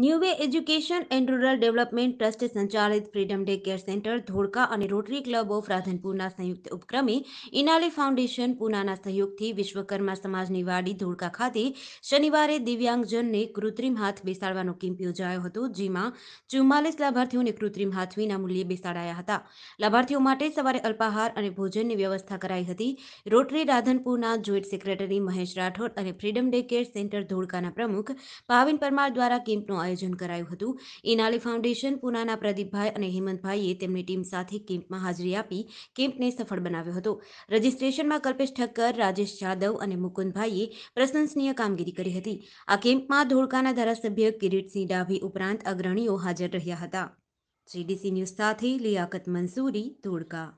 new way education and rural development trust સંચાલિત freedom day care centre Dholka અને rotary club of રાધનપુરના સંયુક્ત ઉપક્રમે ઇનાલી foundation પૂનાના સહયોગથી વિશ્વકર્મા સમાજની વાડી ધોળકા ખાતે શનિવારે દિવ્યાંગજનને કૃત્રિમ હાથ બેસાડવાનો કેમ્પ યોજાયો હતો જેમાં ચુમ્માલીસ લાભાર્થીઓને કૃત્રિમ હાથ વિના મૂલ્યે બેસાડાયા હતા લાભાર્થીઓ માટે સવારે અલ્પાહાર અને ભોજનની વ્યવસ્થા કરાઈ હતી રોટરી રાધનપુરના જોઈન્ટ સેક્રેટરી મહેશ રાઠોડ અને ફ્રીડમ ડે કેર સેન્ટર ધોળકાના પ્રમુખ ભાવિન પરમાર દ્વારા કેમ્પનું આયોજન કરાયું હતું ઇનાલી ફાઉન્ડેશન પુનાના પ્રદીપભાઈ અને હેમંતભાઈએ તેમની ટીમ સાથે કેમ્પમાં હાજરી આપી કેમ્પને સફળ બનાવ્યો હતો રજીસ્ટ્રેશનમાં કલ્પેશ ઠક્કર રાજેશ જાદવ અને મુકુંદભાઈએ પ્રશંસનીય કામગીરી કરી હતી આ કેમ્પમાં ધોળકાના ધારાસભ્ય કિરીટસિંહ ડાભી ઉપરાંત અગ્રણીઓ હાજર રહ્યા હતા જીડીસી ન્યૂઝ સાથે લિયાકત મંસૂરી ધોળકા